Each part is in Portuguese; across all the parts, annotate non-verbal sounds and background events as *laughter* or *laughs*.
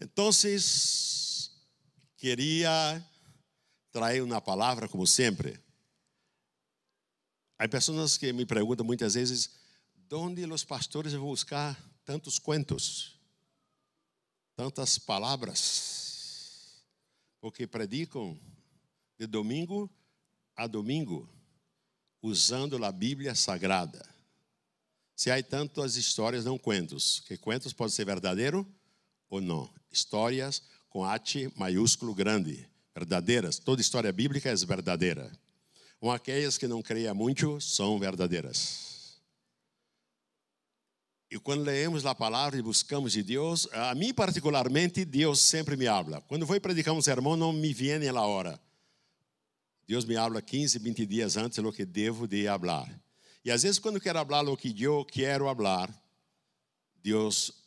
Então, queria trair uma palavra, como sempre. Há pessoas que me perguntam muitas vezes: onde os pastores vão buscar tantos cuentos, tantas palavras? Porque predicam de domingo a domingo, usando a Bíblia Sagrada. Se há tantas histórias, não cuentos, que cuentos pode ser verdadeiro ou não. Histórias com H maiúsculo grande. Verdadeiras. Toda história bíblica é verdadeira. Com aquelas que não creia muito, são verdadeiras. E quando lemos a palavra e buscamos de Deus, a mim particularmente, Deus sempre me habla. Quando vou predicar um sermão, não me viene na hora. Deus me habla 15, 20 dias antes do que devo de hablar. E às vezes, quando quero falar o que eu quero falar, Deus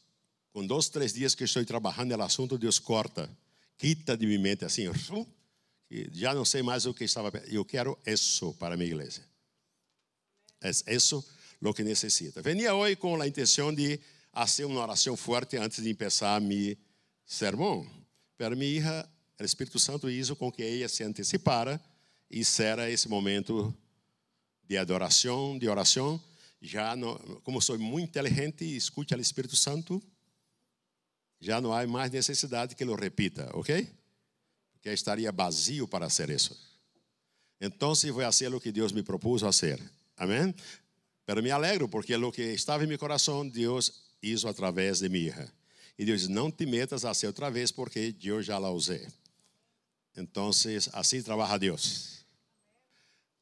com dois, três dias que estou trabalhando no assunto, Deus corta, quita de minha mente assim, já não sei mais o que estava. Eu quero isso para a minha igreja. É isso o que necessita. Venia hoje com a intenção de fazer uma oração forte antes de começar meu sermão. Para minha hija, o Espírito Santo hizo com que ela se antecipara e será esse momento de adoração, de oração. Já, no, como sou muito inteligente, escute o Espírito Santo já não há mais necessidade que ele repita, ok? Porque estaria vazio para ser isso. Então, se vou fazer assim o que Deus me propôs fazer. Amém? Mas me alegro, porque o que estava em meu coração, Deus hizo através de mim. E Deus não te metas a ser outra vez, porque eu já la usei. Então, assim trabalha Deus.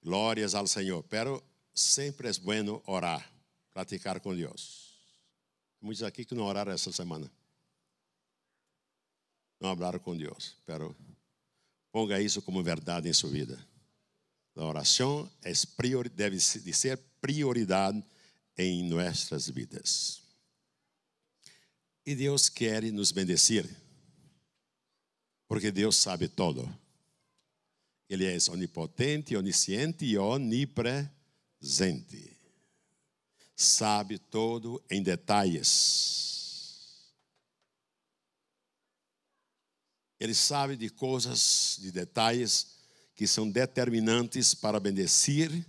Glórias ao Senhor. Mas sempre é bom orar, praticar com Deus. Muitos aqui que não oraram essa semana não falaram com Deus. Pero ponga isso como verdade em sua vida. A oração é priori, deve ser prioridade em nossas vidas. E Deus quer nos bendecir, porque Deus sabe tudo. Ele é onipotente, onisciente e onipresente. Sabe todo em detalhes. Ele sabe de coisas, de detalhes que são determinantes para bendecir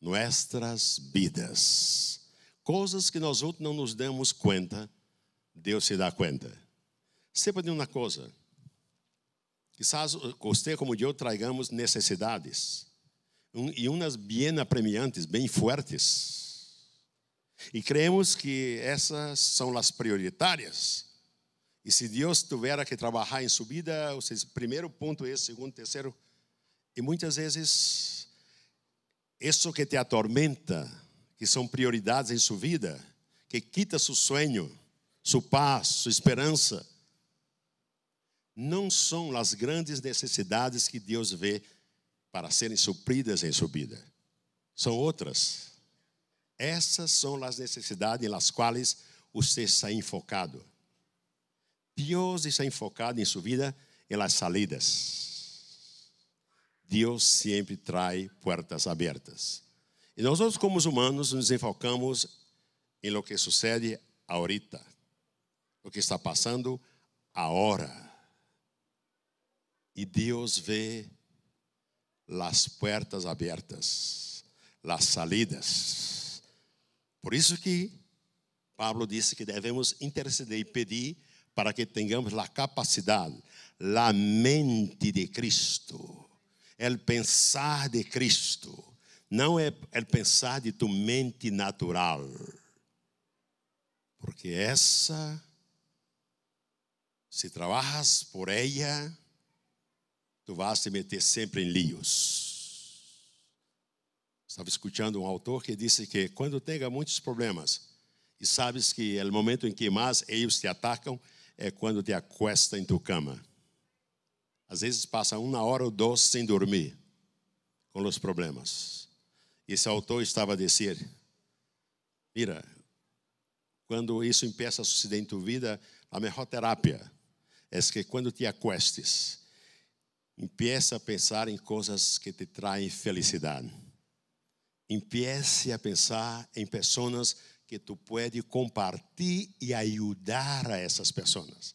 nossas vidas. Coisas que nós outros não nos damos conta, Deus se dá conta. Sepa de uma coisa. Quizás você como eu traigamos necessidades. e umas bem apremiantes, bem fortes. E creemos que essas são as prioritárias e se Deus tiver que trabalhar em subida, ou seja, primeiro ponto esse, é segundo, terceiro. E muitas vezes, isso que te atormenta, que são prioridades em sua vida, que quita seu sonho, sua paz, sua esperança, não são as grandes necessidades que Deus vê para serem supridas em sua vida. São outras. Essas são as necessidades nas quais você está enfocado. Deus está enfocado em sua vida em las salidas. Deus sempre traz portas abertas. E nós como humanos nos enfocamos em lo que sucede ahorita, o que está passando agora. E Deus vê as portas abertas, as salidas. Por isso que Pablo disse que devemos interceder e pedir para que tenhamos a capacidade, a mente de Cristo, o pensar de Cristo, não é o pensar de tu mente natural, porque essa, se trabalhas por ela, tu vas te meter sempre em líos. Estava escutando um autor que disse que quando tenha muitos problemas e sabes que é o momento em que mais eles te atacam, é quando te acuesta em tua cama. Às vezes passa uma hora ou duas sem dormir com os problemas. Esse autor estava a dizer: Mira, quando isso empieza a suceder em tua vida, a melhor terapia é que quando te acuestes, empiece a pensar em coisas que te traem felicidade. Empiece a pensar em pessoas que que tu pode compartir e ajudar a essas pessoas.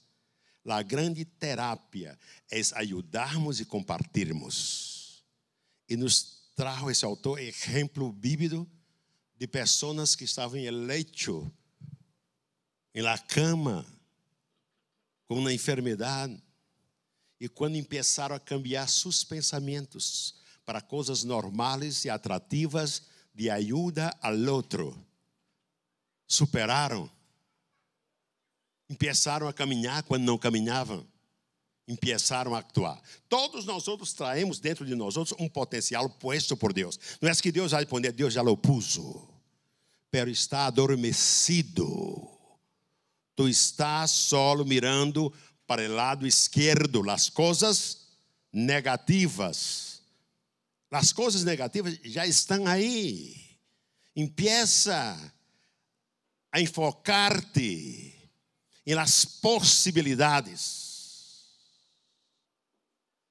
A grande terapia é ajudarmos e compartirmos. E nos trajo esse autor exemplo vívido de pessoas que estavam em leito, em la cama, com uma enfermidade. E quando começaram a cambiar seus pensamentos para coisas normais e atrativas de ajuda ao outro, superaram, empeçaram a caminhar quando não caminhavam, empeçaram a actuar. Todos nós outros traemos dentro de nós outros um potencial posto por Deus. Não é que Deus vai responder, Deus já lo pôs, pero está adormecido. Tu estás solo mirando para o lado esquerdo, as coisas negativas. As coisas negativas já estão aí. Empieça a enfocar-te nas possibilidades,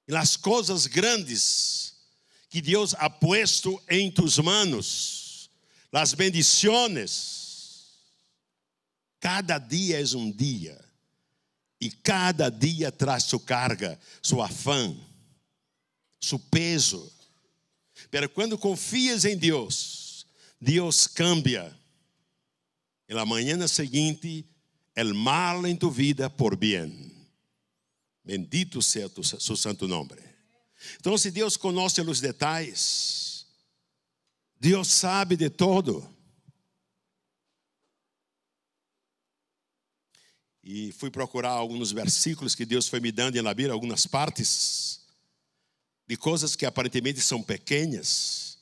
nas coisas grandes que Deus ha puesto em tus manos, nas bendições. Cada dia é um dia, e cada dia traz sua carga, seu afã, seu peso. Mas quando confias em Deus, Deus cambia e na manhã seguinte, el mal em tu vida por bem. Bendito seja o seu santo nome. Então, se Deus conhece os detalhes, Deus sabe de todo. E fui procurar alguns versículos que Deus foi me dando na Bíblia, algumas partes, de coisas que aparentemente são pequenas,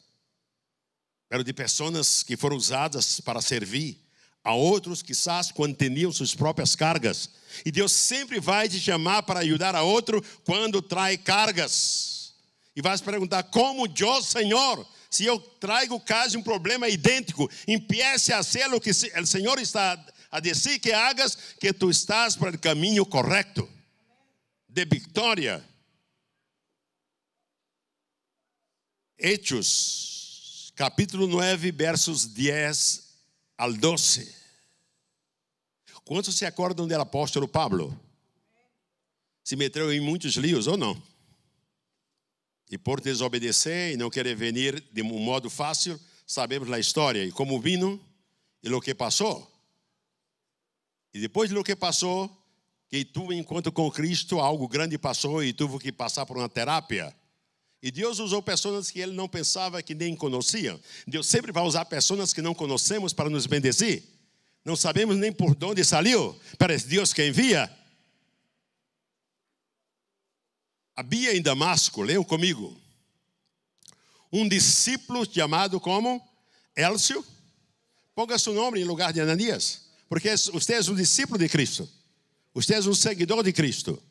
mas de pessoas que foram usadas para servir a outros, quizás, quando teniam suas próprias cargas. E Deus sempre vai te chamar para ajudar a outro quando trai cargas. E vai se perguntar: como eu, Senhor, se eu trago caso um problema idêntico, empiece a ser o que o Senhor está a dizer que hagas, que tu estás para o caminho correto de vitória. Hechos, capítulo 9, versos 10 al 12. Quantos se acordam do apóstolo Pablo? Se meteu em muitos líos ou não? E por desobedecer e não querer vir de um modo fácil, sabemos a história e como vino e o que passou. E depois do que passou, que tu, enquanto com Cristo, algo grande passou e tu que passar por uma terapia. E Deus usou pessoas que ele não pensava que nem conhecia. Deus sempre vai usar pessoas que não conhecemos para nos bendecir. Não sabemos nem por onde saiu, para é Deus que envia. Havia em Damasco, leu comigo, um discípulo chamado como Elcio. Ponga seu nome em lugar de Ananias, porque você é um discípulo de Cristo. Você é um seguidor de Cristo.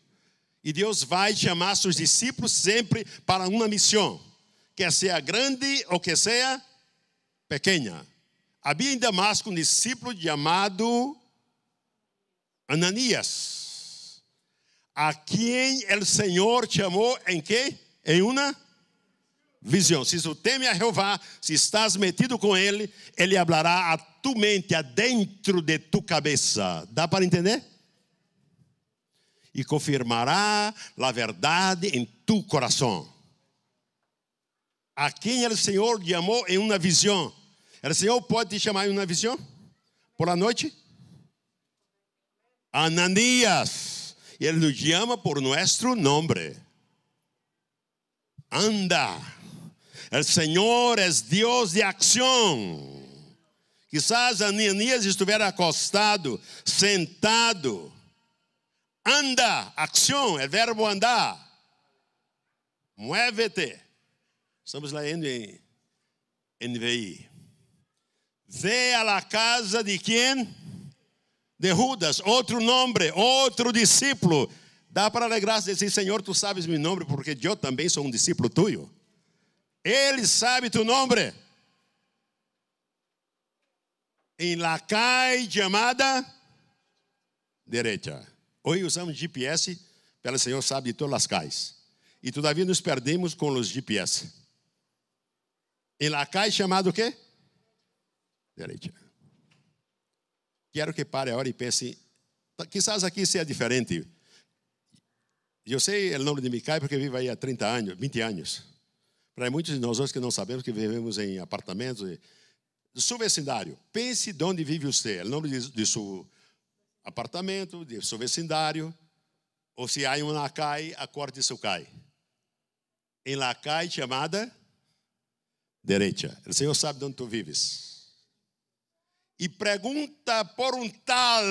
E Deus vai chamar seus discípulos sempre para uma missão, quer seja grande ou que seja pequena. Havia em Damasco um discípulo chamado Ananias, a quem o Senhor chamou em quê? Em uma visão. Se tu teme a Jeová, se estás metido com ele, ele hablará a tu mente, a dentro de tu cabeça. Dá para entender? e confirmará a verdade em tu coração A quem o Senhor chamou em uma visão. O Senhor pode te chamar em uma visão? Por la noite? Ananias. Ele nos chama por nosso nome. Anda. O Senhor é Deus de ação. Quizás Ananias estivesse acostado, sentado Anda, ação é verbo andar. Muévete. Estamos lendo em NVI. Vê a la casa de quem? De Judas, outro nome, outro discípulo. Dá para alegrar-se e dizer, Senhor, tu sabes meu nome, porque eu também sou um discípulo tuyo. Ele sabe tu nome. Em la calle chamada direita. Hoje usamos GPS, pelo Senhor sabe de todas as cais. E todavia nos perdemos com os GPS. Em la Caixa chamado o quê? Direita. Quero que pare a hora e pense, quizás aqui seja diferente. Eu sei o nome de Micai porque vivo aí há 30 anos, 20 anos. Para muitos de nós hoje que não sabemos que vivemos em apartamentos, subvecindário. Pense de onde vive você, o nome de, de sua apartamento, de seu vecindário, ou se há em um lacai, a corte seu cai. Em lacai chamada direita. O Senhor sabe de onde tu vives. E pergunta por um tal,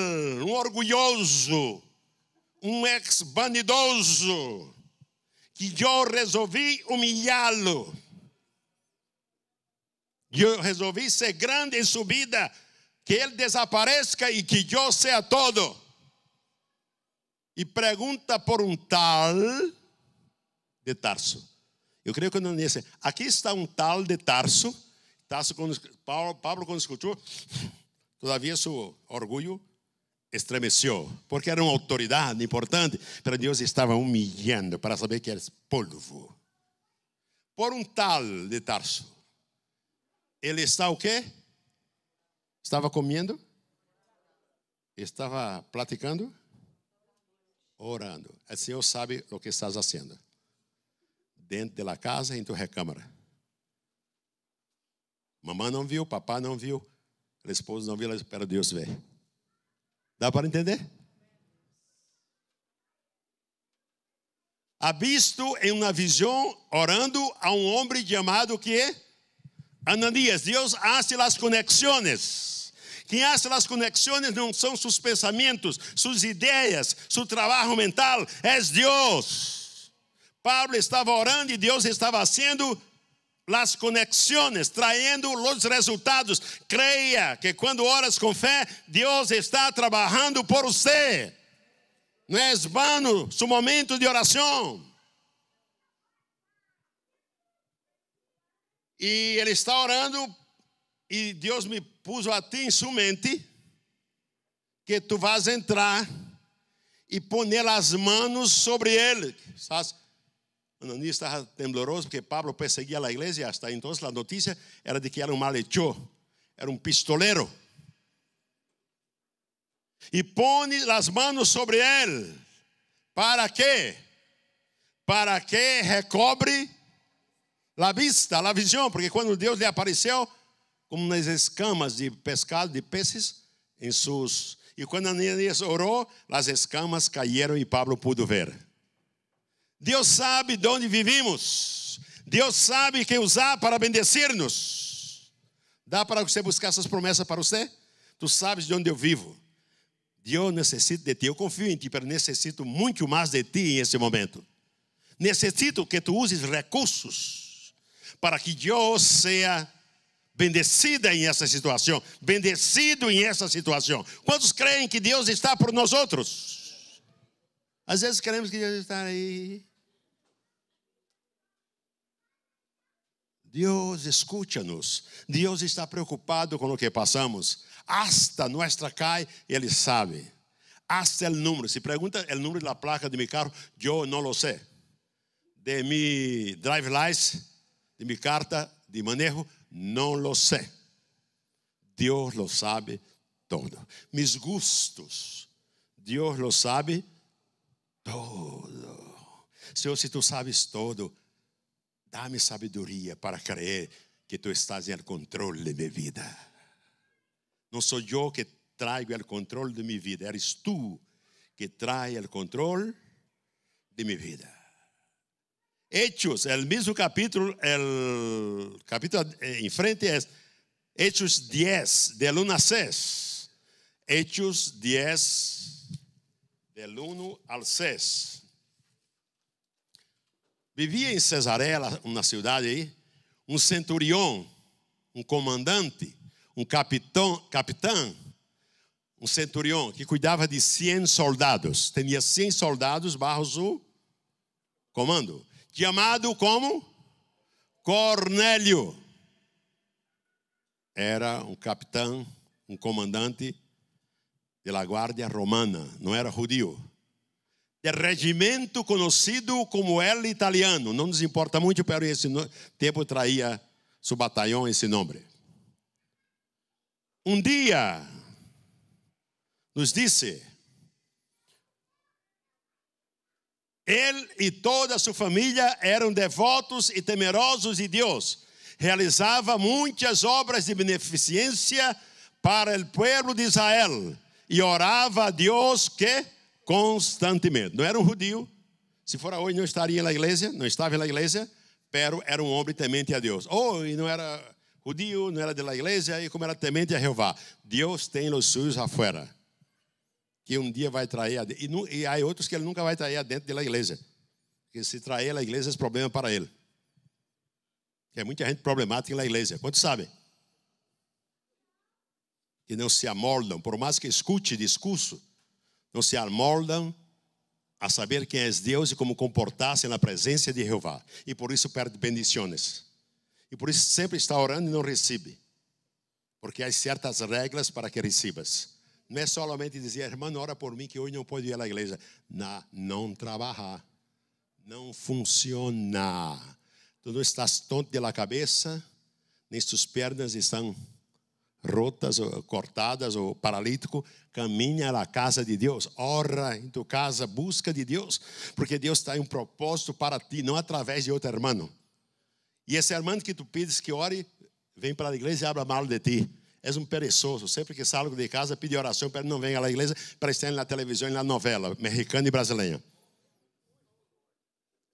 um orgulhoso, um ex-bandidoso, que eu resolvi humilhá-lo. Eu resolvi ser grande em sua vida que él desaparezca y que yo sea todo. Y pregunta por un tal de Tarso. Eu creio que ele disse, aqui está um tal de Tarso, Tarso quando, Paulo, Pablo quando escutou, todavia seu orgulho estremeceu, porque era uma autoridade importante, mas Deus estava humilhando para saber que era polvo. Por um tal de Tarso, ele está o quê? Estava comendo? Estava praticando? Orando. O Senhor sabe o que estás fazendo. Dentro da casa, em tua recâmara. Mamãe não viu, papai não viu, a esposa não viu, ela espera Deus ver. Dá para entender? Há visto em uma visão, orando a um homem chamado que é? Ananias, Deus hace las conexões. Quem hace las conexões não são seus pensamentos, suas ideias, seu trabalho mental, é Deus. Pablo estava orando e Deus estava fazendo las conexões, trazendo os resultados. Creia que quando oras com fé, Deus está trabalhando por você. Não é vano seu momento de oração. E ele está orando e Deus me pôs a ti em sua mente que tu vas entrar e pôr as mãos sobre ele. Sabes? Ananias estava tembloroso porque Pablo perseguia a igreja. até então a notícia era de que era um malhechor, era um pistoleiro. E põe as mãos sobre ele. Para quê? Para que recobre La vista, la visão, porque quando Deus lhe apareceu, como nas escamas de pescado, de peces, em seus. E quando Ananias orou, as escamas caíram e Pablo pôde ver. Deus sabe de onde vivimos. Deus sabe que usar para bendecir-nos. Dá para você buscar essas promessas para você? Tu sabes de onde eu vivo. Deus necessita de ti. Eu confio em ti, mas necessito muito mais de ti nesse momento. Necessito que tu uses recursos para que yo sea bendecida em essa situação, bendecido em essa situação. Quantos creem que Deus está por nós outros? Às vezes queremos que Deus está aí. Deus escuta-nos. Deus está preocupado com o que passamos. Hasta nuestra calle, Ele sabe. Hasta el número. Se pergunta o número da placa de meu carro, eu não lo sé. De mi drive license, mi carta de manejo? No lo sé. Dios lo sabe todo. Mis gustos, Dios lo sabe todo. Señor si tú sabes todo, Dame sabiduría para creer que tú estás en el control de mi vida. No soy yo que traigo el control de mi vida, eres tú que trae el control de mi vida. Hechos, el mismo capítulo, el capítulo eh, frente es Hechos 10, del 1 a 6. Hechos 10, del 1 al 6. Vivia em Cesareia, uma cidade aí, um centurião, um comandante, um capitão, capitão, um centurião que cuidava de 100 soldados. Tinha 100 soldados barros o comando chamado como Cornélio. Era um capitão, um comandante da guarda romana, não era judío. De regimento conhecido como El Italiano. Não nos importa muito, mas esse tempo traía seu batalhão esse nome. Um dia, nos disse Ele e toda a sua família eram devotos e temerosos de Deus. Realizava muitas obras de beneficência para o povo de Israel e orava a Deus que constantemente. Não era um judio, Se fora hoje não estaria na igreja, não estava na igreja, pero era um homem temente a Deus. Ou oh, não era judio, não era da igreja e como era temente a Jeová. Deus tem os seus afuera que um dia vai trair a e, e há outros que ele nunca vai trair dentro da igreja. Porque se trair a igreja, é problema para ele. Tem é muita gente problemática na igreja. Quantos sabem? Que não se amoldam, por mais que escute discurso, não se amoldam a saber quem é Deus e como comportar-se na presença de Jeová. E por isso perde bendições. E por isso sempre está orando e não recebe. Porque há certas regras para que recebas. Não é solamente dizer, irmã, ora por mim que hoje não pode ir à igreja. Não, não trabalhar. Não funciona. Tu não estás tonto pela cabeça, nem suas pernas estão rotas, ou cortadas, ou paralítico. Caminha à casa de Deus. Ora em tua casa, busca de Deus, porque Deus está em um propósito para ti, não através de outro irmão. E esse irmão que tu pides que ore, vem para a igreja e abra mal de ti. És um perezoso. Sempre que salgo de casa, pedi oração para não venha à igreja, para estar na televisão e na novela, americana e brasileira.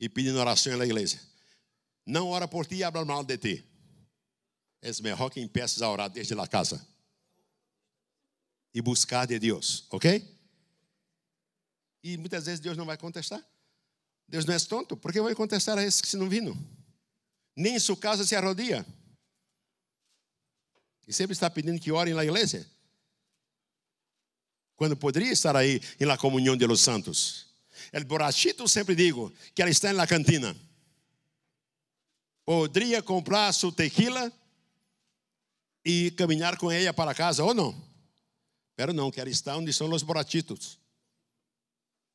E pedindo oração na igreja. Não ora por ti e abra mal de ti. És melhor que peças a orar desde la casa. E buscar de Deus, ok? E muitas vezes Deus não vai contestar. Deus não é tonto, que vai contestar a esses que se não vindo? Nem em sua casa se arrodia. E sempre está pedindo que orem na igreja, quando poderia estar aí na comunhão de los santos. El borrachito sempre digo que ela está na cantina. Poderia comprar sua tequila e caminhar com ela para casa ou não? Pero não, que ela está onde são os borrachitos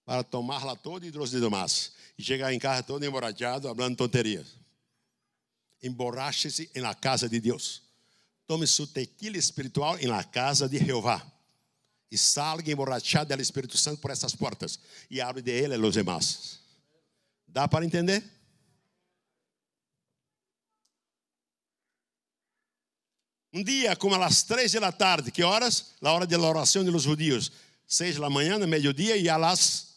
para tomá-la toda e dos demais. E chegar em casa todo emborrachado, falando tonterias. Emborrache-se na casa de Deus tome sua tequila espiritual em la casa de Jeová. E salga emborrachado del Espírito Santo por essas portas. E abre de ele os demais. Dá para entender? Um dia, como às três da tarde, que horas? Na hora da oração dos judíos. Seis da manhã, no meio-dia e às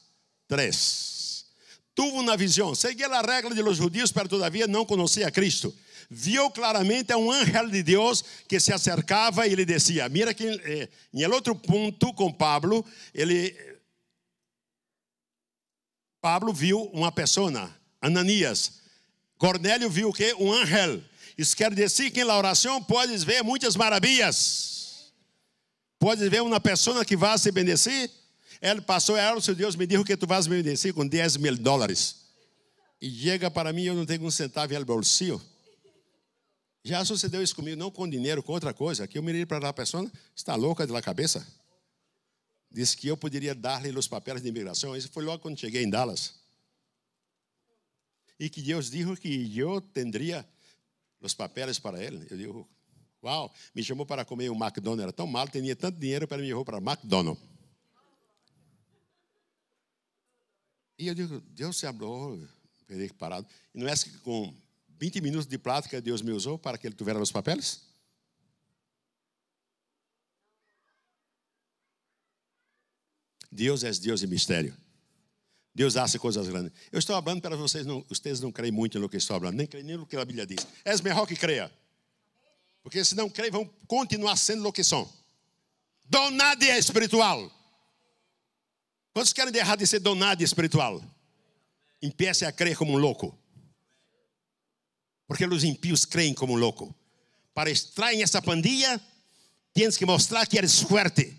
três. Tuvo uma visão. Seguia a regra de los judíos, mas todavia não conhecia a Cristo viu claramente a um ángel de Deus que se acercava e lhe dizia: Mira que eh, em outro ponto com Pablo, ele Pablo viu uma pessoa, Ananias. Cornélio viu o quê um ángel. Isso quer dizer que na oração podes ver muitas maravilhas. Podes ver uma pessoa que vai se bendecer. Ele passou, era ah, o Deus me disse que tu vais me bendecer com 10 mil dólares. E chega para mim, eu não tenho um centavo no é bolsillo. Já sucedeu isso comigo, não com dinheiro, com outra coisa, que eu mirei para a pessoa, está louca de la cabeça? Disse que eu poderia dar-lhe os papéis de imigração. Isso foi logo quando cheguei em Dallas. E que Deus disse que eu teria os papéis para ele. Eu digo, uau, me chamou para comer um McDonald's. Era tão mal, tinha tanto dinheiro para me levar para McDonald's. E eu digo, Deus se abriu, parado. E não é assim que com 20 minutos de prática Deus me usou para que ele tivesse meus papéis. Deus é Deus de mistério. Deus hace coisas grandes. Eu estou falando para vocês, não, vocês não creem muito no que estou falando, nem creem nem no que a Bíblia diz. És melhor que creia. Porque se não creem, vão continuar sendo lo que são. Donade espiritual. Quantos querem deixar de ser donade espiritual? Empiece a crer como um louco. Porque los impíos creen como un loco. Para extraer a esa pandilla, tienes que mostrar que eres fuerte.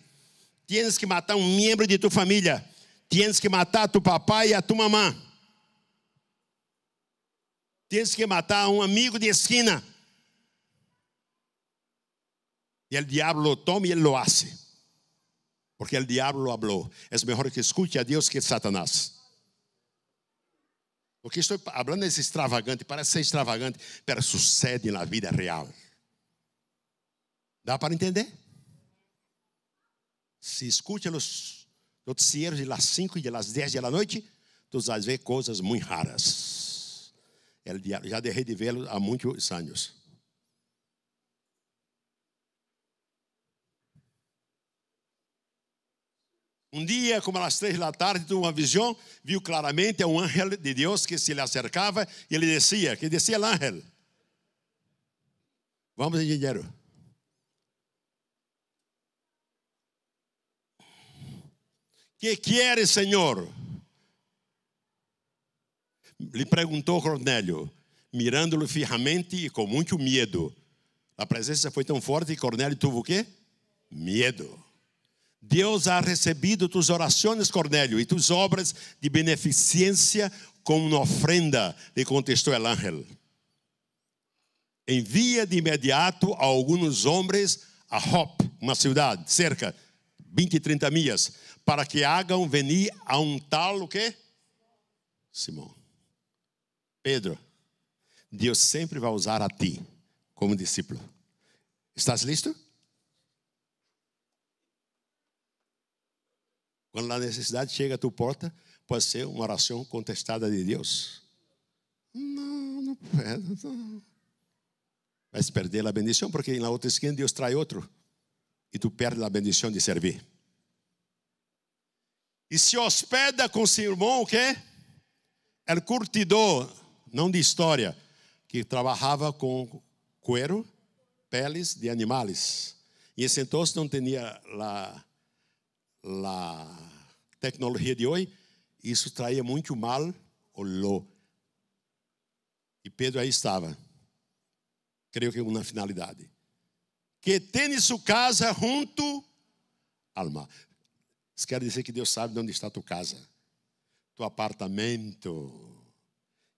Tienes que matar a un miembro de tu familia. Tienes que matar a tu papá y a tu mamá. Tienes que matar a un amigo de esquina. Y el diablo lo toma y él lo hace. Porque el diablo habló. Es mejor que escuche a Dios que Satanás. Porque estou falando desse extravagante, parece ser extravagante, mas sucede na vida real. Dá para entender? Se escute os noticieros de las 5 e de las 10 da noite, tu vas ver coisas muito raras. Já deixei de vê-los há muitos anos. Um dia, como às três da tarde, teve uma visão, viu claramente um ángel de Deus que se lhe acercava e ele dizia, que dizia o ángel. Vamos, engenheiro. Que queres, Senhor? Lhe perguntou Cornélio, mirando-lhe firmemente e com muito medo. A presença foi tão forte que Cornélio teve o quê? Medo. Deus ha recebido tus orações, Cornélio, e tus obras de beneficência como uma ofrenda, lhe contestou o ángel. Envia de imediato a alguns homens a Hop, uma cidade, cerca 20, 30 milhas, para que hagam venir a um tal o quê? Simão. Pedro, Deus sempre vai usar a ti como discípulo. Estás listo? Quando a necessidade chega à tua porta, pode ser uma oração contestada de Deus. Não, não pode. Não. Vai se perder a bendição, porque na outra esquina Deus trai outro. E tu perde a bendição de servir. E se hospeda com senhor bom o quê? Era curtidor, não de história, que trabalhava com cuero, peles de animais. E esse então não tinha lá a tecnologia de hoje, isso traía muito mal, olô. E Pedro aí estava, creio que na finalidade. Que tem sua casa junto ao mar. Isso quer dizer que Deus sabe onde está tua casa, teu apartamento.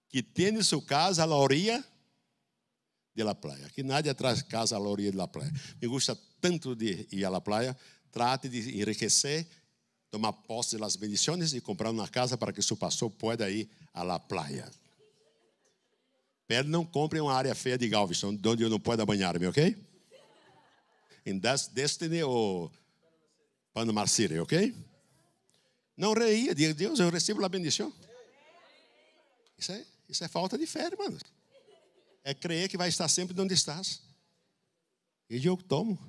Que tem sua casa à orilla de la playa. Que nada atrás casa à orilla de la playa. Me gusta tanto de ir à la trate de enriquecer, tomar posse das bendições e comprar uma casa para que seu pastor possa ir à la playa. Pero não compre uma área feia de Galveston, onde eu não posso banhar-me, ok? Em Destiny ou Panama City, ok? Não reia, diga, Deus, eu recebo a bendição. Isso é, isso é falta de fé, irmãos. É crer que vai estar sempre onde estás. E eu tomo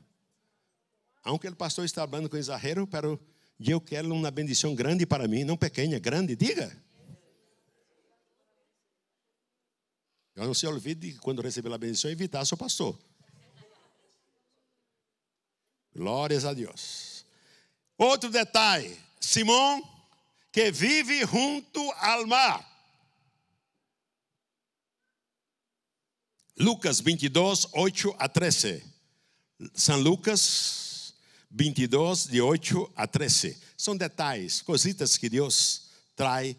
aunque o pastor está falando com exagero, pero eu quero uma bendição grande para mim, não pequena, grande, diga. Eu não se olvide que quando receber a bendição, é evitar seu pastor. Glórias a Deus. Outro detalhe: Simão, que vive junto ao mar. Lucas 22, 8 a 13. São Lucas 22, de 8 a 13. São detalhes, cositas que Deus trai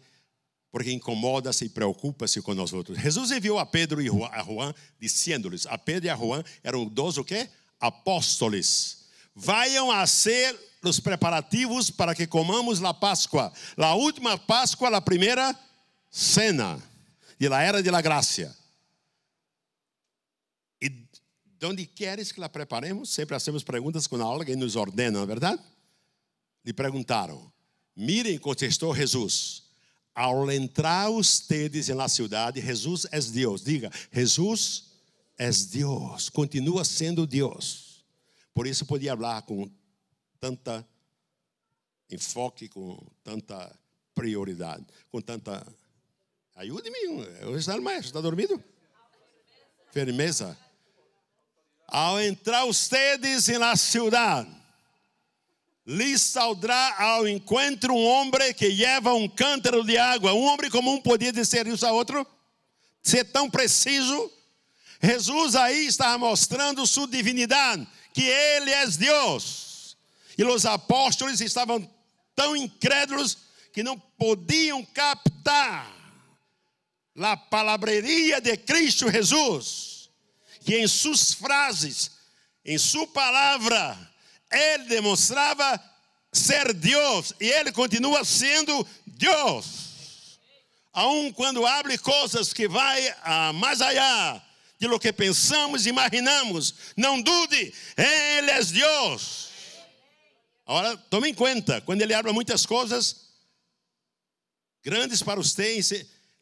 porque incomoda-se e preocupa-se com nós outros. Jesus enviou a Pedro e a Juan, dizendo-lhes, a Pedro e a Juan eram dois o quê? Apóstoles. Vaiam a ser os preparativos para que comamos a Páscoa. A última Páscoa, a primeira cena. E la era de la gracia de onde queres que la preparemos? Sempre hacemos perguntas quando alguém nos ordena, não é verdade? Lhe perguntaram. Mirem, contestou Jesus. Ao entrar ustedes na cidade, Jesus é Deus. Diga, Jesus é Deus. Continua sendo Deus. Por isso podia falar com tanta enfoque, com tanta prioridade, com tanta. Ajude-me, eu estou mais, está dormindo? Firmeza. Firmeza. Ao entrar ustedes na cidade, lhes saldrá ao encontro um homem que leva um cântaro de água. Um homem comum podia dizer isso a outro? Ser tão preciso? Jesus aí está mostrando sua divindade, que ele é Deus. E os apóstolos estavam tão incrédulos que não podiam captar a palavreria de Cristo Jesus que em suas frases, em sua palavra, ele demonstrava ser Deus e ele continua sendo Deus. Aun quando abre coisas que vai a ah, mais allá de lo que pensamos e imaginamos, não dude, ele é Deus. Agora, tome em conta, quando ele abre muitas coisas grandes para os tem,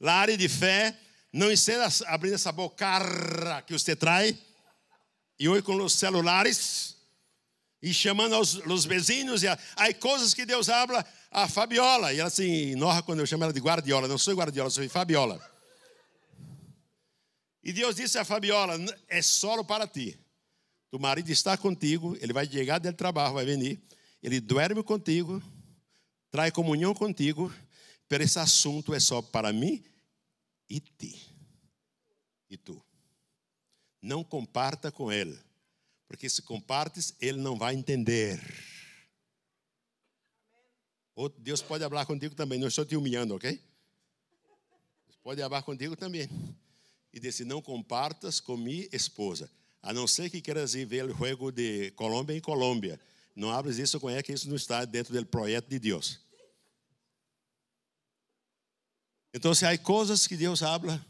a área de fé não esteja abrindo essa bocarra que você traz. E hoje com os celulares. E chamando os os vizinhos. E a, aí coisas que Deus habla a Fabiola. E ela assim, norra quando eu chamo ela de guardiola. Não sou guardiola, sou Fabiola. E Deus disse a Fabiola, é solo para ti. Tu marido está contigo, ele vai chegar dele trabalho, vai venir. Ele dorme contigo, traz comunhão contigo, mas esse assunto é só para mim e ti. E tu. Não comparta com ele, porque se compartes, ele não vai entender. Oh, Deus pode falar contigo também, não estou te humilhando, ok? Deus pode falar contigo também. E disse: Não compartas com minha esposa, a não ser que queiras ir ver o jogo de Colômbia em Colômbia. Não abres isso com ela, é que isso não está dentro do projeto de Deus. Então, se há coisas que Deus habla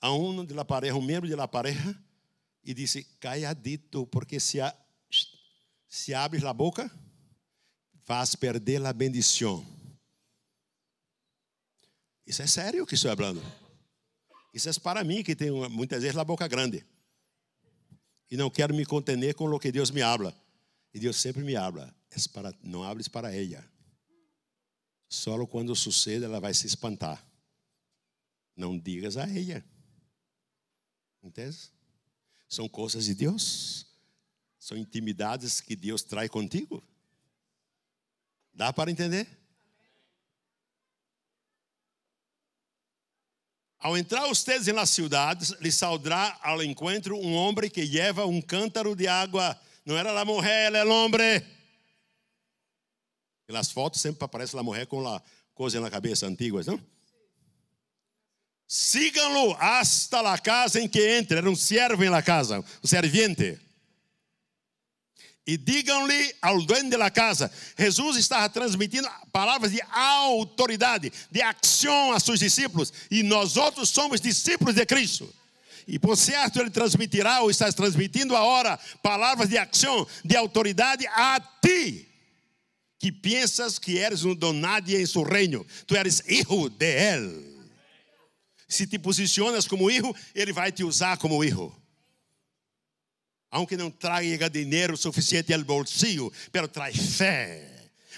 a um de la pareja, um membro de la pareja, e disse: calladito, porque se, a, se abres la boca, vas perder la bendição. Isso é sério que estou é falando. Isso é para mim que tenho muitas vezes a boca grande. E não quero me contener com o que Deus me habla. E Deus sempre me habla. É para, não abres para ela. Só quando suceda ela vai se espantar. Não digas a ela. Entende? São coisas de Deus. São intimidades que Deus traz contigo. Dá para entender? Ao entrar vocês na cidade, lhe saldrá ao encontro um homem que leva um cântaro de água. Não era a mulher, era o homem. E nas fotos sempre aparece a mulher com a coisa na cabeça, antigas, não? Sigam-lo hasta la casa em que entra. Era um servo em la casa, um serviente. E digam-lhe ao dono da casa: Jesus estava transmitindo palavras de autoridade, de ação a seus discípulos, e nós outros somos discípulos de Cristo. E por certo, ele transmitirá, ou está transmitindo agora, palavras de ação, de autoridade a ti, que pensas que eres um donado em seu reino. Tu eres hijo de Ele. Se te posicionas como hijo, Ele vai te usar como hijo. Aunque não traga dinheiro suficiente ao bolsillo, pero traz fé.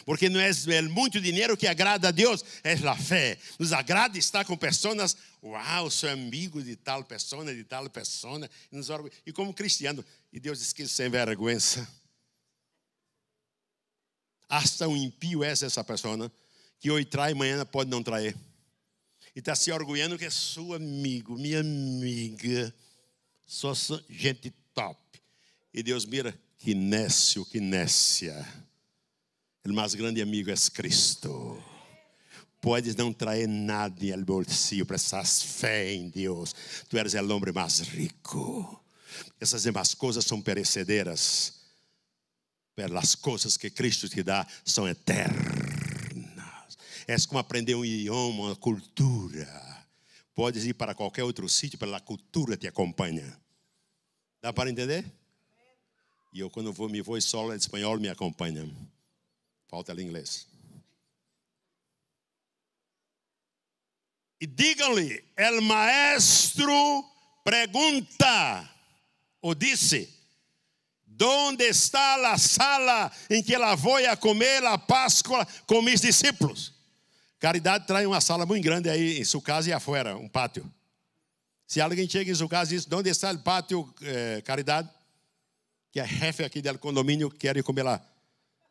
Porque não é muito dinheiro que agrada a Deus, é a fé. Nos agrada estar com pessoas, uau, sou amigo de tal pessoa, de tal pessoa. E, e como cristiano, e Deus diz que sem vergonha Hasta tá um impío essa essa persona né? que trai e amanhã pode não trair. E está se orgulhando que é seu amigo, minha amiga. Só gente top. E Deus mira, que nesse o que nécia. O mais grande amigo é Cristo. Podes não trair nada ao bolsillo, prestas fé em Deus. Tu eres o homem mais rico. Essas demais coisas são perecederas. Pelas coisas que Cristo te dá são eternas. É como aprender um idioma, uma cultura. Podes ir para qualquer outro sítio, pela cultura te acompanha. Dá para entender? E eu, quando vou, me vou solo, espanhol me acompanha. Falta inglês. E digam-lhe, el maestro pergunta, ou disse, Onde está a sala em que ela foi a comer a Páscoa com meus discípulos? Caridade traz uma sala muito grande aí em sua casa e afora, um pátio. Se alguém chega em sua casa e diz, onde está o pátio, eh, Caridade? Que é chefe aqui dela, condomínio quer comer lá.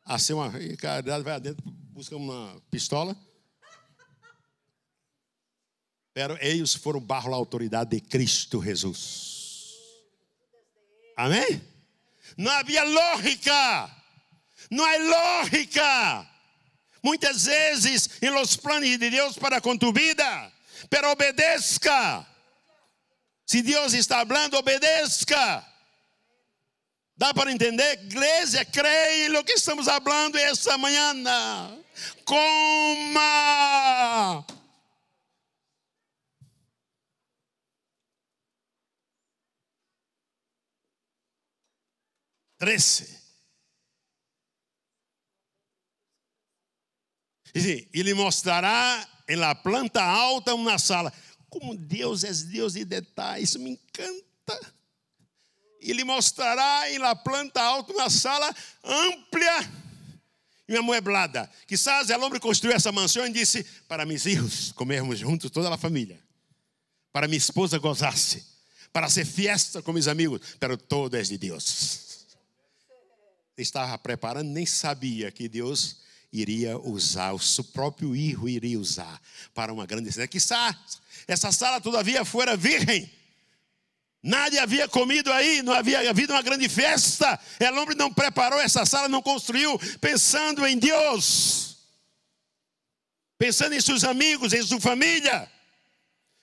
Assim, uma, e Caridade vai dentro, busca uma pistola. Pero eles foram barro da autoridade de Cristo Jesus. Amém? Não havia lógica. Não há é lógica. Muitas vezes em los planos de Deus para com tu vida, pero obedezca. Se Deus está falando, obedeça. Dá para entender? Igreja, creia no que estamos falando esta manhã. Coma! 13. Assim, Ele mostrará em la planta alta uma sala. Como Deus é Deus de detalhes, isso me encanta. Ele mostrará em la planta alta uma sala ampla e amueblada. Quizás o homem construiu essa mansão e disse: Para meus filhos comermos juntos, toda a família. Para minha esposa gozasse. Para ser festa com meus amigos. para todo é de Deus estava preparando, nem sabia que Deus iria usar, o seu próprio erro iria usar para uma grande cena. Que essa sala todavia fora virgem. Nada havia comido aí, não havia havido uma grande festa. É, El não preparou essa sala, não construiu, pensando em Deus, pensando em seus amigos, em sua família,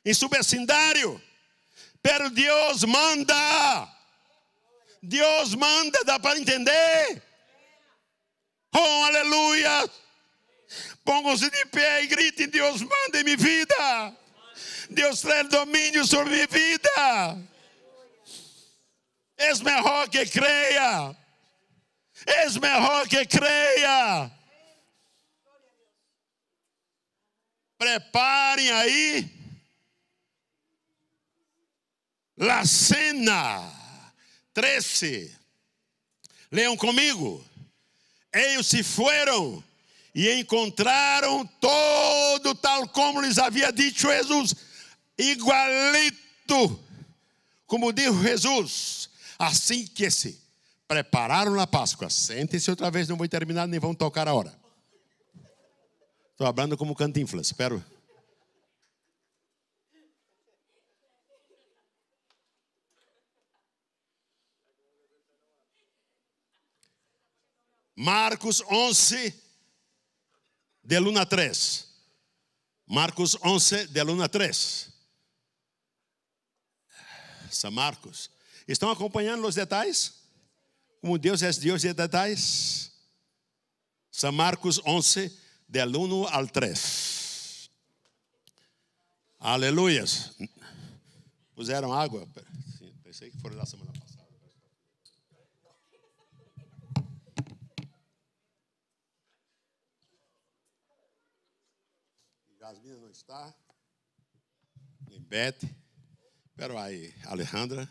em seu vecindário. Pero Deus manda Deus manda, dá para entender? Oh, aleluia! Pongam-se de pé e gritem: Deus manda em minha vida. Deus traz domínio sobre minha vida. És melhor que creia. És melhor que creia. Preparem aí. La cena. 13. Leiam comigo. Eles se foram e encontraram todo tal como lhes havia dito Jesus, igualito, como diz Jesus. Assim que se prepararam na Páscoa, sentem-se outra vez, não vou terminar, nem vão tocar a hora. Estou abrindo como cantinflas, espero. Marcos 11, de luna 3. Marcos 11, de luna 3. São Marcos. Estão acompanhando os detalhes? Como Deus é Deus de detalhes? São Marcos 11, de 1 ao 3. Aleluias. Puseram água? Pensei que foram da semana passada. está? Limbete. Espera aí, Alejandra,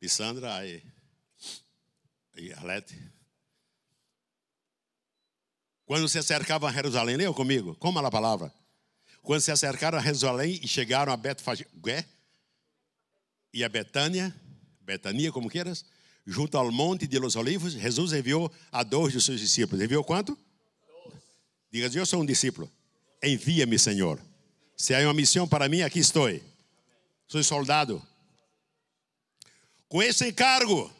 Lissandra, aí, aí Arlete. Quando se acercavam a Jerusalém, leu comigo, como é a palavra. Quando se acercaram a Jerusalém e chegaram a Betfagé e a Betânia, Betânia, como queiras, junto ao monte de los olivos, Jesus enviou a dois de seus discípulos. Enviou quanto? Diga, eu sou um discípulo. Envia-me, Senhor. Se há uma missão para mim, aqui estou. Sou soldado. Com esse encargo,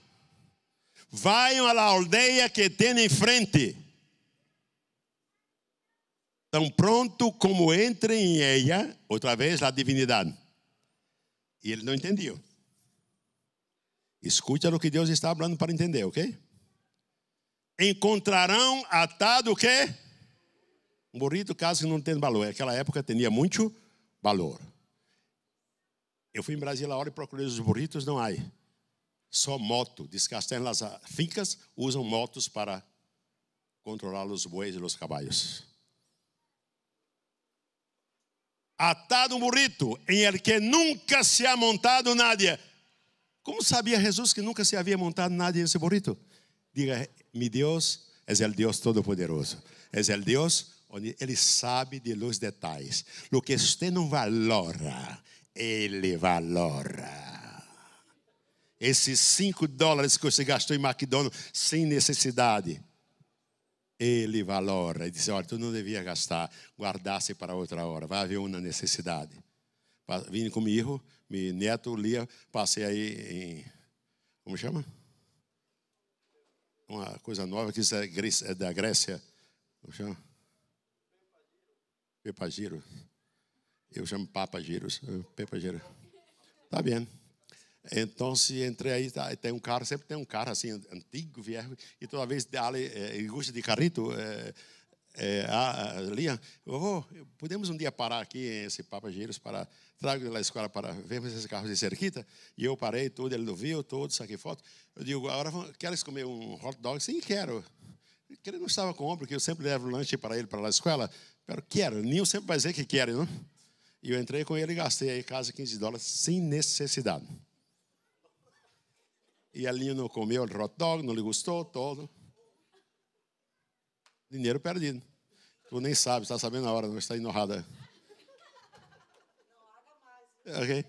vão à aldeia que tem em frente. Tão pronto como entrem em ela, outra vez, a divindade. E ele não entendeu. Escute o que Deus está falando para entender, ok? Encontrarão atado o quê? Morrido caso não tenha valor. Naquela época tinha muito valor. Eu fui em Brasília hora e procurei os burritos, não há. Só moto. Diz as nas fincas usam motos para controlar os bois e os cavalos. Atado um burrito em el que nunca se ha montado nadie. Como sabia Jesus que nunca se havia montado nadie nesse burrito? Diga, Meu Deus é o Deus Todo-Poderoso. É o Deus onde ele sabe de los detalhes. Lo que você não valora, ele valora. Esses 5 dólares que você gastou em McDonald's sem necessidade, ele valora. Ele diz: olha, tu não devia gastar, guardasse para outra hora, vai haver uma necessidade. Vim comigo, meu neto lia, passei aí em. Como chama? Uma coisa nova que isso é, é da Grécia. Como chama? Pepa Giro. Eu chamo Papa Giro. Pepa Giro. Tá bem. Então, se entrei aí, tá, tem um cara, sempre tem um cara assim, antigo, viejo, e toda vez eh, ele é, gosta de carrito, é, é, a, a oh, podemos um dia parar aqui, esse Papa Giros, para trago da escola para vermos esses carros de cerquita? E eu parei tudo, ele não viu, tudo, saquei foto. Eu digo, agora queres comer um hot dog? Sim, quero. Ele não estava com ombro, porque eu sempre levo lanche para ele para a escola. Quero, quero. Ninho sempre vai dizer que quer, não? Né? E eu entrei com ele e gastei aí casa 15 dólares sem necessidade. E a Ninho não comeu o hot dog, não lhe gostou, todo. Dinheiro perdido. Tu nem sabe, está sabendo a hora, não está enorrada. Ok?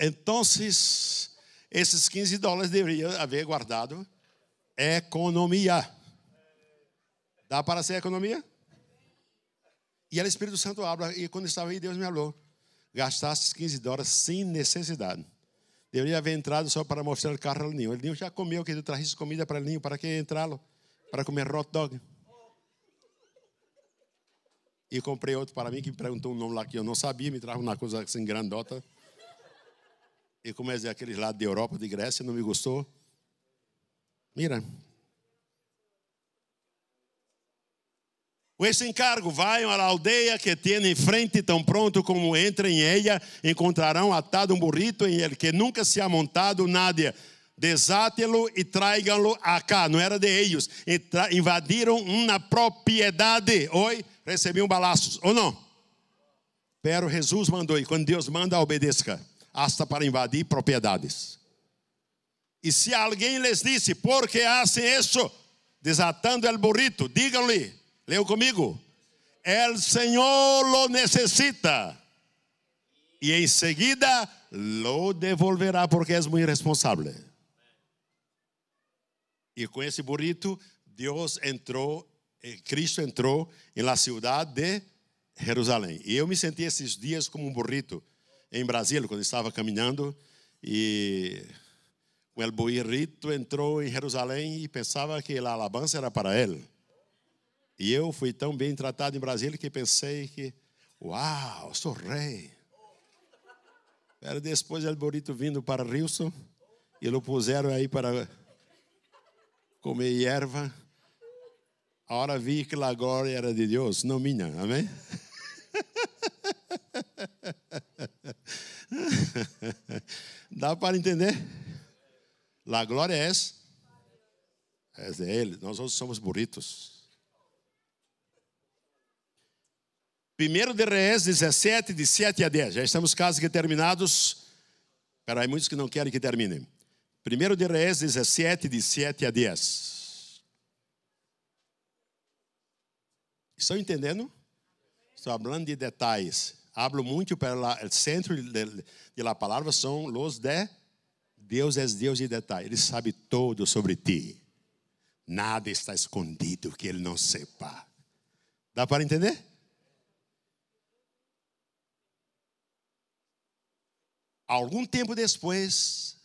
Então, esses 15 dólares deveria haver guardado economia. Dá para ser economia? E o Espírito Santo, habla. E quando estava aí, Deus me falou: gastaste 15 dólares sem necessidade. Deveria haver entrado só para mostrar o carro ao Ninho. Ele já comeu, que eu trazia comida para o Ninho. Para que entrá-lo? Para comer hot dog. E comprei outro para mim que me perguntou um nome lá que eu não sabia, me trajo uma coisa assim grandota. E como é aqueles lá de Europa, de Grécia, não me gostou. Mira, esse encargo. Vaiam à aldeia que tem em frente, tão pronto como entrem em ela, encontrarão atado um burrito em ele, que nunca se ha montado nada. Desátelo e traigam-lo acá. Não era de eles. Entra, invadiram uma propriedade. Oi? Recebiam balaços, ou não? Pero Jesus mandou, e quando Deus manda, obedeça. Hasta para invadir propriedades. E se alguém lhes disse, por que fazem isso? Desatando o burrito, digam-lhe, Leu comigo. El Senhor lo necessita. E em seguida lo devolverá, porque és muito responsável. E com esse burrito, Deus entrou, eh, Cristo entrou na la cidade de Jerusalém. E eu me senti esses dias como um burrito em Brasília, quando estava caminhando e o El Burrito entrou em Jerusalém e pensava que a alabança era para ele. E eu fui tão bem tratado em Brasília que pensei que, uau, sou rei. Era depois El Borito vindo para Rio e o puseram aí para comer erva. A hora vi que a glória era de Deus, não minha, amém? *laughs* Dá para entender? A glória é essa. É Ele. nós outros somos bonitos. 1 de Reis 17, de 7 a 10. Já estamos quase que terminados. Espera aí, muitos que não querem que terminem. 1 de Reis 17, de 7 a 10. Estão entendendo? Estou falando de detalhes. Hablo muito para o centro de, la palavra são los de Deus é Deus de detalhes. Ele sabe todo sobre ti. Nada está escondido que ele não sepa. Dá para entender? Algum tempo depois,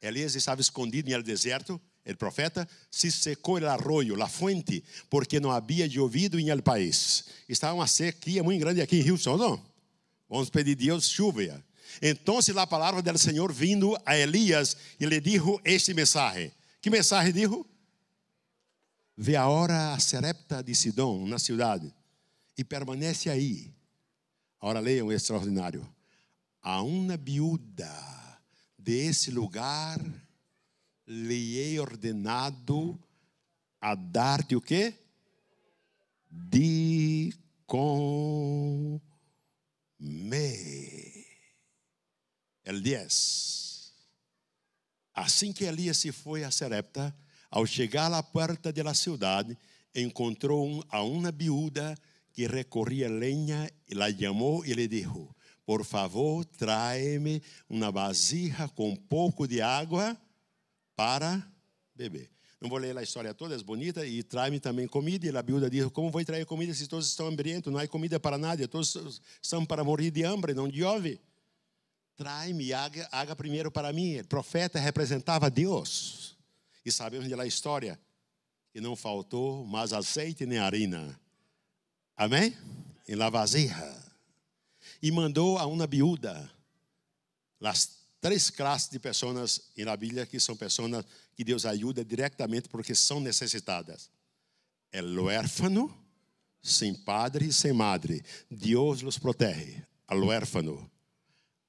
Elias estava escondido em el deserto, o profeta, se secou o arroio, a fonte, porque não havia chovido em el país. Estava uma sequia é muito grande aqui em Rio não? Vamos pedir a Deus chuva. Então, a palavra do Senhor vindo a Elias e lhe dijo este mensagem. Que mensagem dijo? Vê a hora a serepta de Sidom na cidade e permanece aí. Agora leiam o extraordinário a uma viúva desse lugar lhe é ordenado a dar-te o quê? De comer. El 10. Assim que Elias se foi a Serepta, ao chegar à porta da cidade, encontrou a uma viúva que recorria lenha e la chamou e lhe disse: por favor, trae-me uma vasija com um pouco de água para beber. Não vou ler a história toda, é bonita, e trai-me também comida. E a viúva diz: Como vou trazer comida se todos estão hambrientos? Não há comida para nada, todos estão para morrer de hambre, não chove. Trai-me água, água primeiro para mim. O profeta representava Deus. E sabemos de lá a história: que não faltou mais azeite nem harina. Amém? Em la vasija e mandou a uma viúva. As três classes de pessoas na Bíblia que são pessoas que Deus ajuda diretamente porque são necessitadas. É o órfano, sem padre e sem madre. Deus os protege. Ao órfano,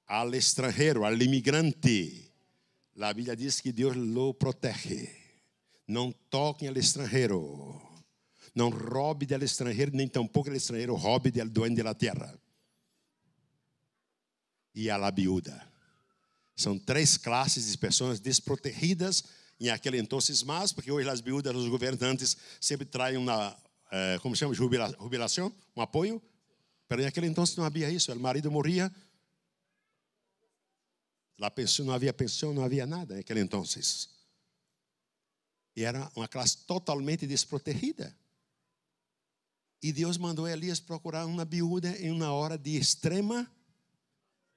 Ao estrangeiro, ao imigrante. A Bíblia diz que Deus o protege. Não toquem ao estrangeiro. Não roube del estrangeiro, nem tampouco el estrangeiro roube do duende da terra e a labiuda São três classes de pessoas desprotegidas em aquele entonces mais, porque hoje as biúdas, os governantes sempre traem uma, como é, como chama, jubilação, um apoio. Mas em aquele entonces não havia isso. O marido morria, não havia pensão, não havia nada naquele entonces. E era uma classe totalmente desprotegida. E Deus mandou Elias procurar uma biúda em uma hora de extrema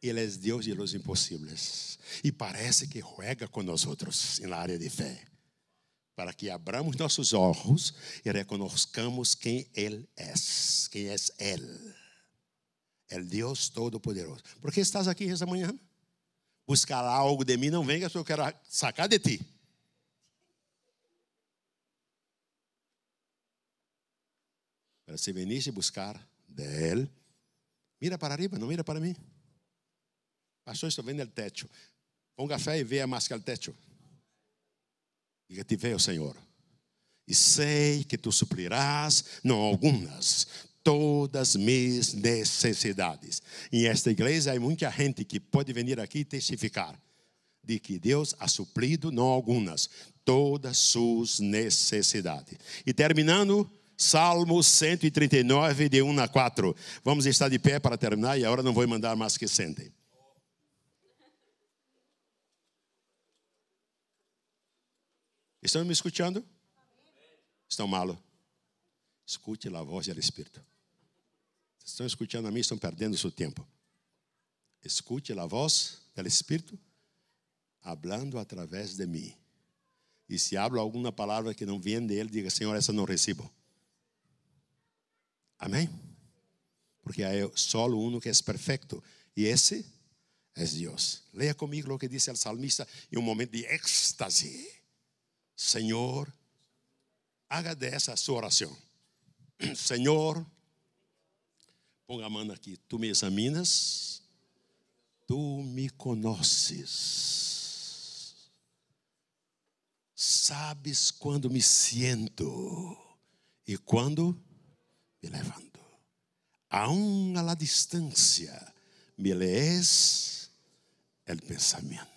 ele é Deus de los impossíveis. E parece que juega com nós outros na área de fé. Para que abramos nossos olhos e reconozcamos quem Ele é. Quem é Ele. É Deus Todo-Poderoso. Por que estás aqui esta manhã? Buscar algo de mim, não venha, que eu quero sacar de ti. Para se venir e buscar dele, mira para arriba, não mira para mim. Pastor, estou vendo o techo. Ponga fé e veja mais que o techo. Diga, te veio, Senhor. E sei que tu suplirás, não algumas, todas mis necessidades. Em esta igreja, há muita gente que pode vir aqui e testificar de que Deus ha suplido, não algumas, todas suas necessidades. E terminando, Salmo 139, de 1 a 4. Vamos estar de pé para terminar e agora não vou mandar mais que sentem. Estão me escutando? Estão malo? Escute a voz do Espírito. Estão escutando a mim, estão perdendo o seu tempo. Escute a voz do Espírito hablando através de mim. E se habla alguma palavra que não vem dele, diga: Senhor, essa não recebo. Amém? Porque há só um que é perfeito. E esse é Deus. Leia comigo o que disse o salmista em um momento de êxtase. Senhor, haga dessa a sua oração. *clears throat* Senhor, põe a mão aqui, tu me examinas, tu me conheces, sabes quando me sinto e quando me levanto, aún a distância, me lees o pensamento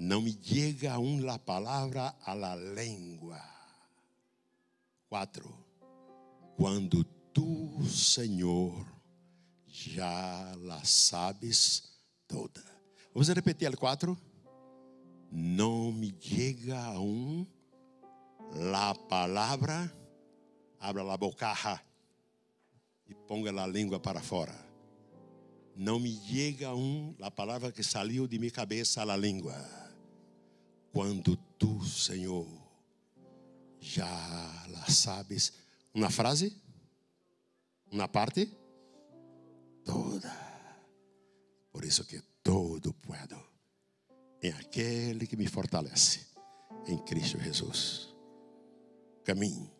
no me llega aún la palabra a la lengua. Cuatro, cuando tú, Señor, já la sabes toda. Vamos repetir al quatro? Não me llega aún la palabra, abra la bocaja e ponga la língua para fora. Não me llega aún la palavra que saiu de minha cabeça a la língua quando tu, Senhor, já la sabes. Uma frase? Uma parte? Toda. Por isso que todo puedo em é aquele que me fortalece, em Cristo Jesus. Caminhe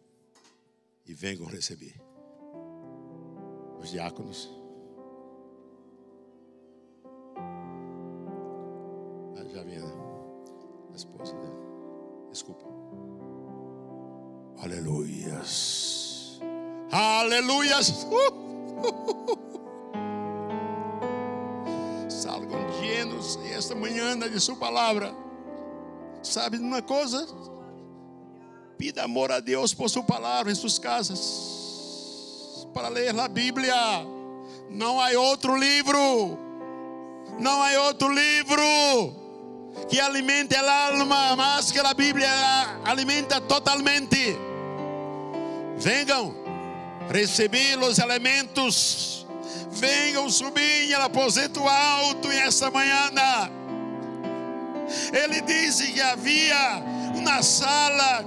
e venham receber os diáconos. Ah, já vinha, né? esposa dele. Desculpa. Aleluias. Aleluias. Uh, uh, uh. Salgam llenos esta manhã de sua palavra. Sabe de uma coisa? Pida amor a Deus por sua palavra em suas casas. Para ler a Bíblia. Não há outro livro. Não há outro livro que alimenta a alma, mas que a Bíblia alimenta totalmente. Venham receber os elementos, venham subir ao aposento alto esta manhã. Ele disse que havia uma sala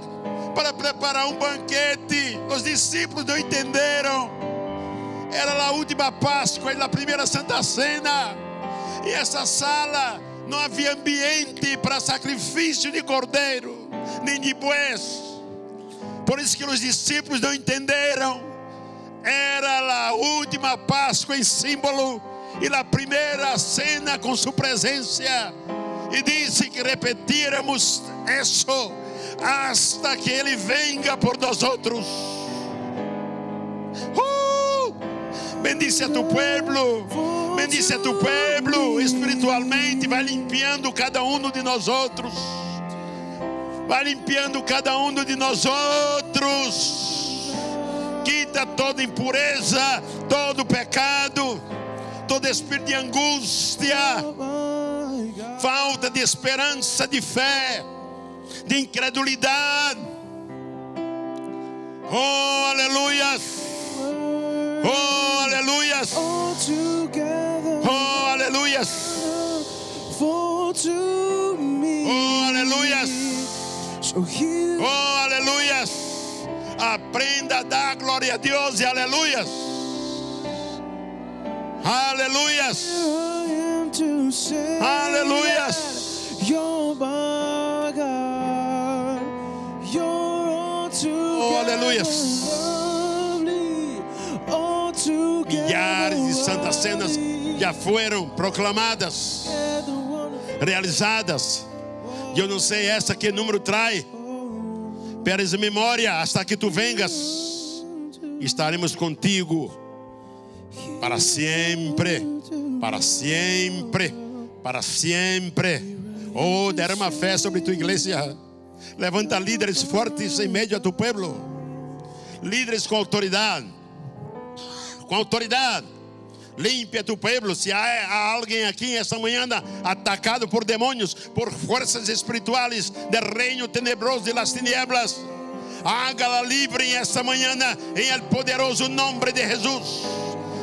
para preparar um banquete. Os discípulos não entenderam. Era a última Páscoa e a primeira Santa Cena. E essa sala não havia ambiente para sacrifício de cordeiro, nem de boés. Por isso que os discípulos não entenderam. Era a última Páscoa em símbolo e a primeira cena com sua presença. E disse que repetiremos isso hasta que ele venga por nós outros. Uh! Bendice a tu pueblo bendice tu é pueblo espiritualmente, vai limpiando cada um de nós outros. Vai limpiando cada um de nós outros. Quita toda impureza, todo pecado, todo espírito de angústia, falta de esperança, de fé, de incredulidade. Oh, aleluia. Oh, aleluias! Oh, aleluias! Oh, aleluias! Oh, aleluias! Aprenda a dar glória a Deus e aleluias! Aleluias! Aleluias! Oh, aleluias! Milhares de santas cenas já foram proclamadas, realizadas. E eu não sei essa que número trai. Peres memória, hasta que tu vengas, estaremos contigo para sempre, para sempre, para sempre. Oh, derrama fé sobre tua igreja. Levanta líderes fortes em meio a tu povo, líderes com autoridade com autoridade. Limpe tu pueblo. Se há alguém aqui esta manhã atacado por demônios, por forças espirituais do reino tenebroso de las tinieblas, hágala livre esta manhã em el poderoso nome de Jesus.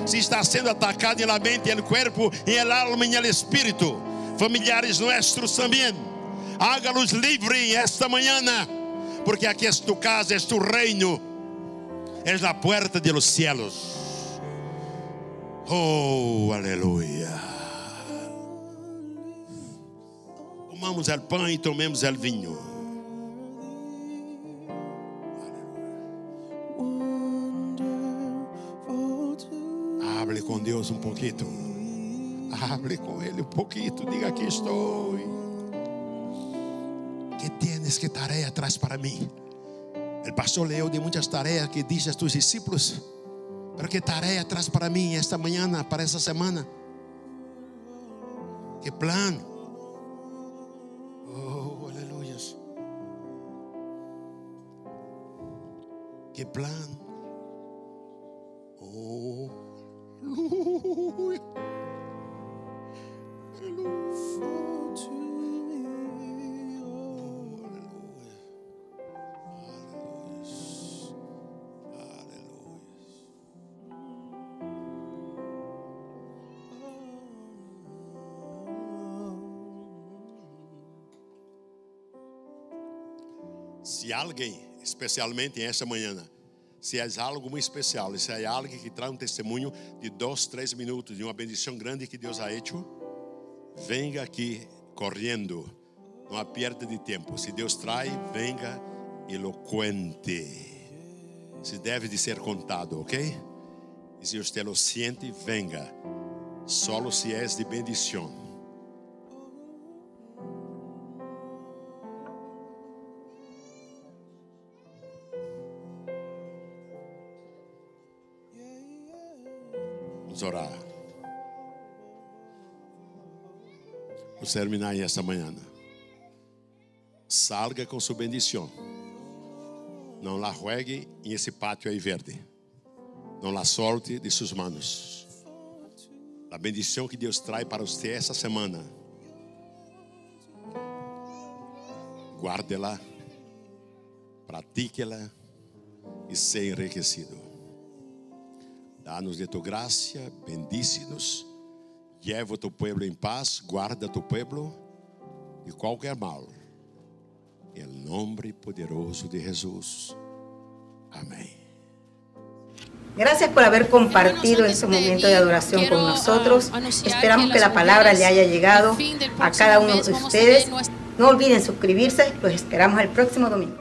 Se está sendo atacado na mente, no corpo, el alma e el espírito, familiares nossos também, hágalos livre esta manhã, porque aqui é tu casa, é tu reino, é a porta de los cielos. Oh, aleluia. Comamos o pão e tomemos o vinho. Hable com Deus um pouquinho. Hable com Ele um pouquinho. Diga: Aqui estou. Que tienes? Que tarefa traz para mim? O pastor leu de muitas tarefas que diz a seus discípulos. Pero qué tarea atrás para mí esta mañana, para esta semana. Qué plan. Oh, aleluyas Qué plan. Oh, aleluya. *laughs* aleluya. Se alguém, especialmente esta manhã, se é algo muito especial, se é alguém que traz um testemunho de dois, três minutos, de uma bendição grande que Deus ha hecho, venga aqui correndo, não há perda de tempo. Se Deus traz, venga eloquente. Se deve de ser contado, ok? E se você lo siente, venga. Solo se és de bendição. Vamos orar. Vou terminar esta manhã. Né? Salga com sua bendição. Não la ruegue em esse pátio aí verde. Não la solte de suas manos. A bendição que Deus traz para você essa semana. Guarde-la, pratique-la e seja enriquecido. Danos de tu gracia, bendícenos, lleva tu pueblo en em paz, guarda tu pueblo de cualquier mal. En em el nombre poderoso de Jesús. Amén. Gracias por haber compartido este momento de adoración con nosotros. Esperamos que la palabra le haya llegado a cada uno de ustedes. No olviden suscribirse. Los esperamos el próximo domingo.